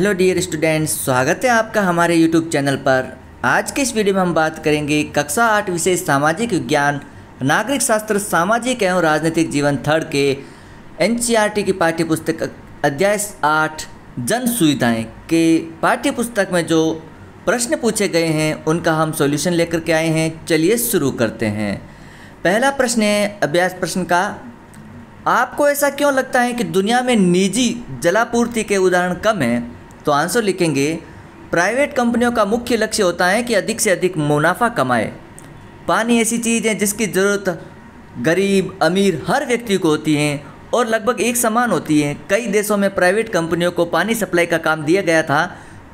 hello dear students स्वागत है आपका हमारे यूट्यूब चैनल पर आज के इस वीडियो में हम बात करेंगे कक्षा आठ विषय सामाजिक विज्ञान नागरिक शास्त्र सामाजिक एवं राजनीतिक जीवन थर्ड के एन की पाठ्यपुस्तक अध्याय आठ जन सुविधाएँ के पाठ्यपुस्तक में जो प्रश्न पूछे गए हैं उनका हम सॉल्यूशन लेकर के आए हैं चलिए शुरू करते हैं पहला प्रश्न है अभ्यास प्रश्न का आपको ऐसा क्यों लगता है कि दुनिया में निजी जलापूर्ति के उदाहरण कम हैं तो आंसर लिखेंगे प्राइवेट कंपनियों का मुख्य लक्ष्य होता है कि अधिक से अधिक मुनाफा कमाए पानी ऐसी चीज़ है जिसकी ज़रूरत गरीब अमीर हर व्यक्ति को होती है और लगभग एक समान होती है कई देशों में प्राइवेट कंपनियों को पानी सप्लाई का काम दिया गया था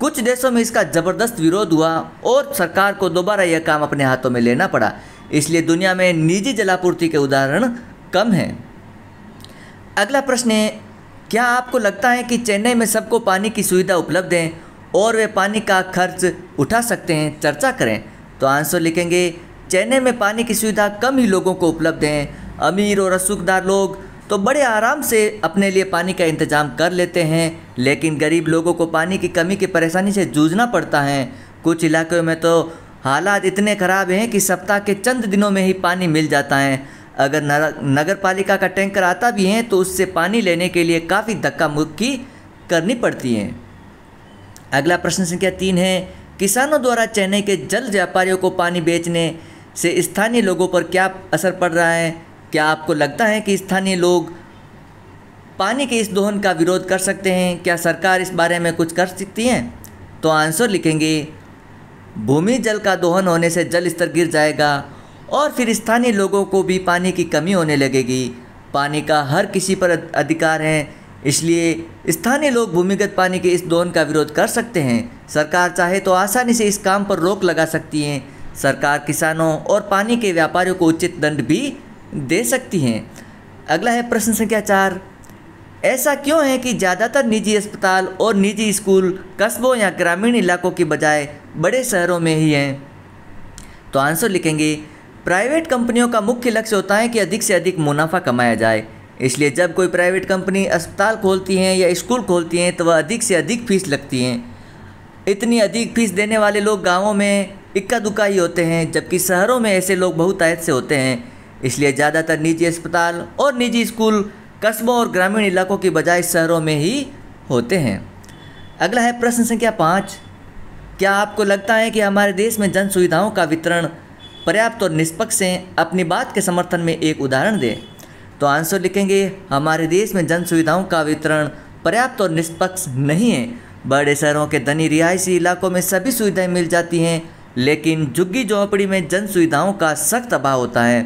कुछ देशों में इसका ज़बरदस्त विरोध हुआ और सरकार को दोबारा यह काम अपने हाथों में लेना पड़ा इसलिए दुनिया में निजी जलापूर्ति के उदाहरण कम हैं अगला प्रश्न है क्या आपको लगता है कि चेन्नई में सबको पानी की सुविधा उपलब्ध है और वे पानी का खर्च उठा सकते हैं चर्चा करें तो आंसर लिखेंगे चेन्नई में पानी की सुविधा कम ही लोगों को उपलब्ध है अमीर और रसूखदार लोग तो बड़े आराम से अपने लिए पानी का इंतजाम कर लेते हैं लेकिन गरीब लोगों को पानी की कमी की परेशानी से जूझना पड़ता है कुछ इलाकों में तो हालात इतने ख़राब हैं कि सप्ताह के चंद दिनों में ही पानी मिल जाता है अगर नगर पालिका का टैंकर आता भी है तो उससे पानी लेने के लिए काफ़ी धक्का मुक्की करनी पड़ती है अगला प्रश्न संख्या तीन है किसानों द्वारा चेन्नई के जल व्यापारियों को पानी बेचने से स्थानीय लोगों पर क्या असर पड़ रहा है क्या आपको लगता है कि स्थानीय लोग पानी के इस दोहन का विरोध कर सकते हैं क्या सरकार इस बारे में कुछ कर सकती है तो आंसर लिखेंगे भूमि जल का दोहन होने से जल स्तर गिर जाएगा और फिर स्थानीय लोगों को भी पानी की कमी होने लगेगी पानी का हर किसी पर अधिकार है इसलिए स्थानीय लोग भूमिगत पानी के इस दोहन का विरोध कर सकते हैं सरकार चाहे तो आसानी से इस काम पर रोक लगा सकती है सरकार किसानों और पानी के व्यापारियों को उचित दंड भी दे सकती हैं अगला है प्रश्न संख्या चार ऐसा क्यों है कि ज़्यादातर निजी अस्पताल और निजी स्कूल कस्बों या ग्रामीण इलाकों के बजाय बड़े शहरों में ही हैं तो आंसर लिखेंगे प्राइवेट कंपनियों का मुख्य लक्ष्य होता है कि अधिक से अधिक मुनाफा कमाया जाए इसलिए जब कोई प्राइवेट कंपनी अस्पताल खोलती हैं या स्कूल खोलती हैं तो वह अधिक से अधिक फीस लगती हैं इतनी अधिक फीस देने वाले लोग गाँवों में इक्का दुक्का ही होते हैं जबकि शहरों में ऐसे लोग बहुत आयत से होते हैं इसलिए ज़्यादातर निजी अस्पताल और निजी स्कूल कस्बों और ग्रामीण इलाकों की बजाय शहरों में ही होते हैं अगला है प्रश्न संख्या पाँच क्या आपको लगता है कि हमारे देश में जन सुविधाओं का वितरण पर्याप्त और निष्पक्ष हैं अपनी बात के समर्थन में एक उदाहरण दें तो आंसर लिखेंगे हमारे देश में जन सुविधाओं का वितरण पर्याप्त और निष्पक्ष नहीं है बड़े शहरों के धनी रिहायशी इलाकों में सभी सुविधाएं मिल जाती हैं लेकिन झुग्गी झोंपड़ी में जन सुविधाओं का सख्त अभाव होता है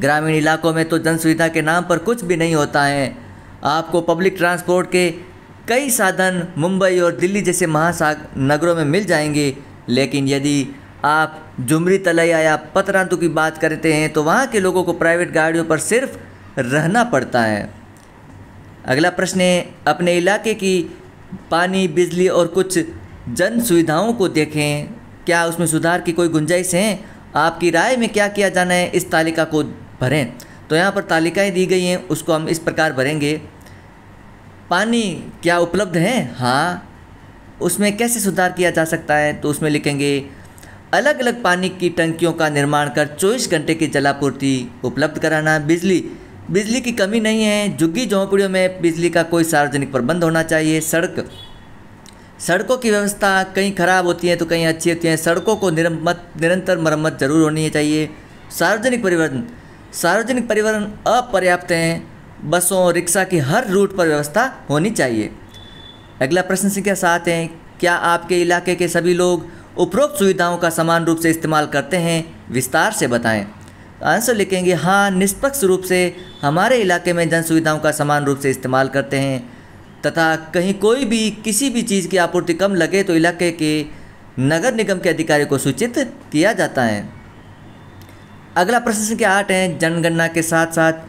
ग्रामीण इलाकों में तो जन सुविधा के नाम पर कुछ भी नहीं होता है आपको पब्लिक ट्रांसपोर्ट के कई साधन मुंबई और दिल्ली जैसे महासागर नगरों में मिल जाएंगे लेकिन यदि आप जुमरी तलैया या पतरांतु की बात करते हैं तो वहाँ के लोगों को प्राइवेट गाड़ियों पर सिर्फ रहना पड़ता है अगला प्रश्न है अपने इलाके की पानी बिजली और कुछ जन सुविधाओं को देखें क्या उसमें सुधार की कोई गुंजाइश है आपकी राय में क्या किया जाना है इस तालिका को भरें तो यहाँ पर तालिकाएँ दी गई हैं उसको हम इस प्रकार भरेंगे पानी क्या उपलब्ध है हाँ उसमें कैसे सुधार किया जा सकता है तो उसमें लिखेंगे अलग अलग पानी की टंकियों का निर्माण कर 24 घंटे की जलापूर्ति उपलब्ध कराना बिजली बिजली की कमी नहीं है झुग्गी झोंपड़ियों में बिजली का कोई सार्वजनिक प्रबंध होना चाहिए सड़क सड़कों की व्यवस्था कहीं ख़राब होती है तो कहीं अच्छी होती है सड़कों को निरमत निरंतर मरम्मत जरूर होनी चाहिए सार्वजनिक परिवहन सार्वजनिक परिवहन अपर्याप्त हैं बसों रिक्शा की हर रूट पर व्यवस्था होनी चाहिए अगला प्रश्न संख्या सात है क्या आपके इलाके के सभी लोग उपरोक्त सुविधाओं का समान रूप से इस्तेमाल करते हैं विस्तार से बताएं आंसर लिखेंगे हाँ निष्पक्ष रूप से हमारे इलाके में जन सुविधाओं का समान रूप से इस्तेमाल करते हैं तथा कहीं कोई भी किसी भी चीज़ की आपूर्ति कम लगे तो इलाके के नगर निगम के अधिकारी को सूचित किया जाता है अगला प्रश्न के आठ हैं जनगणना के साथ साथ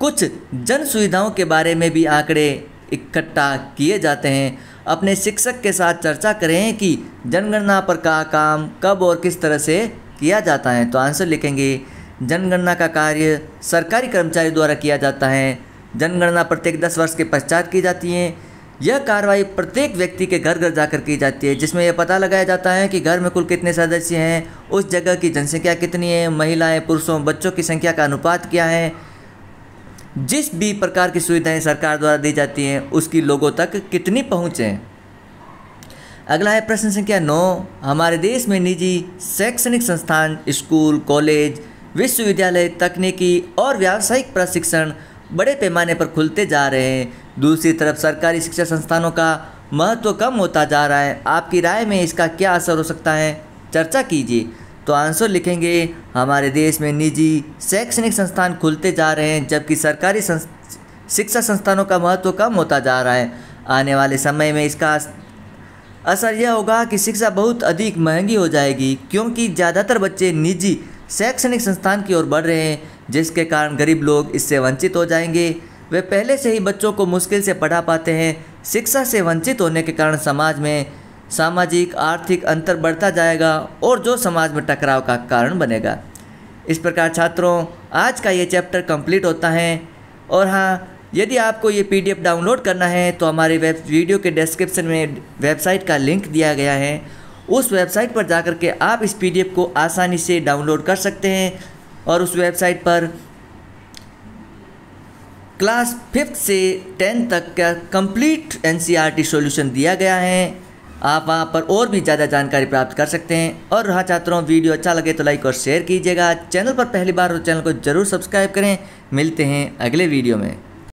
कुछ जन सुविधाओं के बारे में भी आंकड़े इकट्ठा किए जाते हैं अपने शिक्षक के साथ चर्चा करें कि जनगणना पर का काम कब और किस तरह से किया जाता है तो आंसर लिखेंगे जनगणना का कार्य सरकारी कर्मचारी द्वारा किया जाता है जनगणना प्रत्येक दस वर्ष के पश्चात की जाती है यह कार्रवाई प्रत्येक व्यक्ति के घर घर जाकर की जाती है जिसमें यह पता लगाया जाता है कि घर में कुल कितने सदस्य हैं उस जगह की जनसंख्या कितनी है महिलाएं पुरुषों बच्चों की संख्या का अनुपात क्या है जिस भी प्रकार की सुविधाएं सरकार द्वारा दी जाती हैं उसकी लोगों तक कितनी पहुँचें अगला है प्रश्न संख्या नौ हमारे देश में निजी शैक्षणिक संस्थान स्कूल कॉलेज विश्वविद्यालय तकनीकी और व्यावसायिक प्रशिक्षण बड़े पैमाने पर खुलते जा रहे हैं दूसरी तरफ सरकारी शिक्षा संस्थानों का महत्व कम होता जा रहा है आपकी राय में इसका क्या असर हो सकता है चर्चा कीजिए तो आंसर लिखेंगे हमारे देश में निजी शैक्षणिक संस्थान खुलते जा रहे हैं जबकि सरकारी शिक्षा संस्थानों का महत्व कम होता जा रहा है आने वाले समय में इसका असर यह होगा कि शिक्षा बहुत अधिक महंगी हो जाएगी क्योंकि ज़्यादातर बच्चे निजी शैक्षणिक संस्थान की ओर बढ़ रहे हैं जिसके कारण गरीब लोग इससे वंचित हो जाएंगे वे पहले से ही बच्चों को मुश्किल से पढ़ा पाते हैं शिक्षा से वंचित होने के कारण समाज में सामाजिक आर्थिक अंतर बढ़ता जाएगा और जो समाज में टकराव का कारण बनेगा इस प्रकार छात्रों आज का ये चैप्टर कंप्लीट होता है और हाँ यदि आपको ये पीडीएफ डाउनलोड करना है तो हमारे वेब वीडियो के डिस्क्रिप्शन में वेबसाइट का लिंक दिया गया है उस वेबसाइट पर जाकर के आप इस पी को आसानी से डाउनलोड कर सकते हैं और उस वेबसाइट पर क्लास फिफ्थ से टेंथ तक का complete N C R T solution दिया गया है आप वहाँ पर और भी ज़्यादा जानकारी प्राप्त कर सकते हैं और रहा छात्रों वीडियो अच्छा लगे तो लाइक और शेयर कीजिएगा चैनल पर पहली बार तो चैनल को जरूर सब्सक्राइब करें मिलते हैं अगले वीडियो में